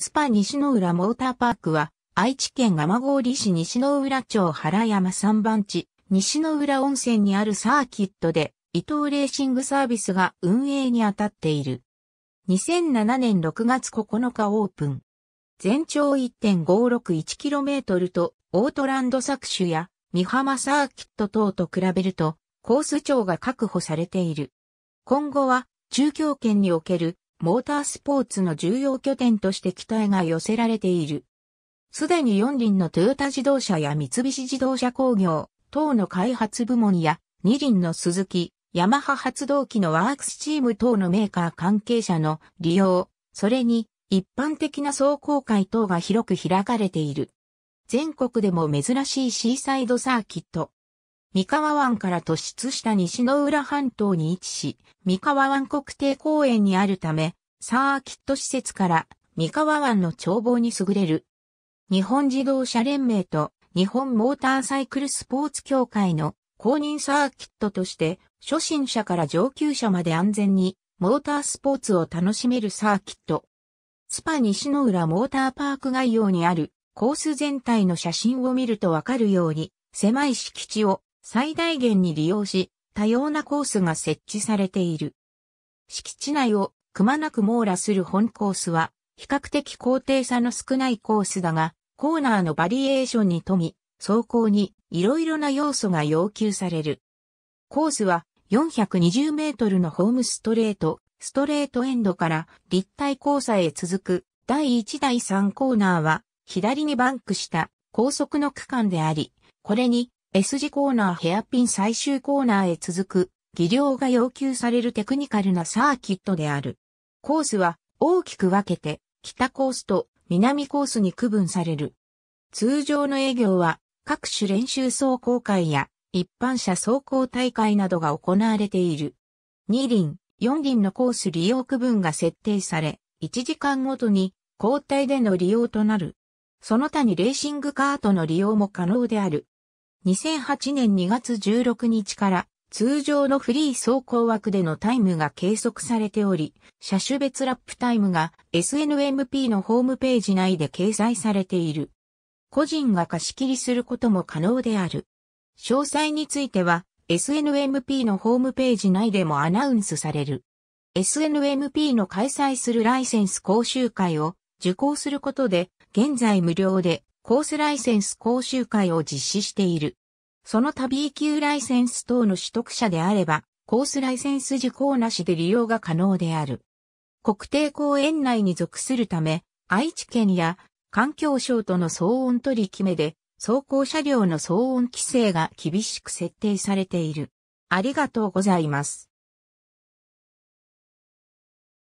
スパ西の浦モーターパークは、愛知県蒲郡市西の浦町原山三番地、西の浦温泉にあるサーキットで、伊東レーシングサービスが運営に当たっている。2007年6月9日オープン。全長 1.561km と、オートランド作手や、三浜サーキット等と比べると、コース長が確保されている。今後は、中京圏におけるモータースポーツの重要拠点として期待が寄せられている。すでに4輪のトヨタ自動車や三菱自動車工業等の開発部門や2輪の鈴木、ヤマハ発動機のワークスチーム等のメーカー関係者の利用、それに一般的な走行会等が広く開かれている。全国でも珍しいシーサイドサーキット、三河湾から突出した西の浦半島に位置し、三河湾国定公園にあるため、サーキット施設から三河湾の眺望に優れる。日本自動車連盟と日本モーターサイクルスポーツ協会の公認サーキットとして、初心者から上級者まで安全にモータースポーツを楽しめるサーキット。スパ西の浦モーターパーク概要にあるコース全体の写真を見るとわかるように、狭い敷地を最大限に利用し、多様なコースが設置されている。敷地内をくまなく網羅する本コースは、比較的高低差の少ないコースだが、コーナーのバリエーションに富み、走行にいろいろな要素が要求される。コースは420メートルのホームストレート、ストレートエンドから立体交差へ続く第1第3コーナーは左にバンクした高速の区間であり、これに S 字コーナーヘアピン最終コーナーへ続く、技量が要求されるテクニカルなサーキットである。コースは大きく分けて、北コースと南コースに区分される。通常の営業は、各種練習走行会や、一般車走行大会などが行われている。2輪、4輪のコース利用区分が設定され、1時間ごとに交代での利用となる。その他にレーシングカートの利用も可能である。2008年2月16日から通常のフリー走行枠でのタイムが計測されており、車種別ラップタイムが SNMP のホームページ内で掲載されている。個人が貸し切りすることも可能である。詳細については SNMP のホームページ内でもアナウンスされる。SNMP の開催するライセンス講習会を受講することで現在無料でコースライセンス講習会を実施している。その旅行級ライセンス等の取得者であれば、コースライセンス受講なしで利用が可能である。国定公園内に属するため、愛知県や環境省との騒音取り決めで、走行車両の騒音規制が厳しく設定されている。ありがとうございます。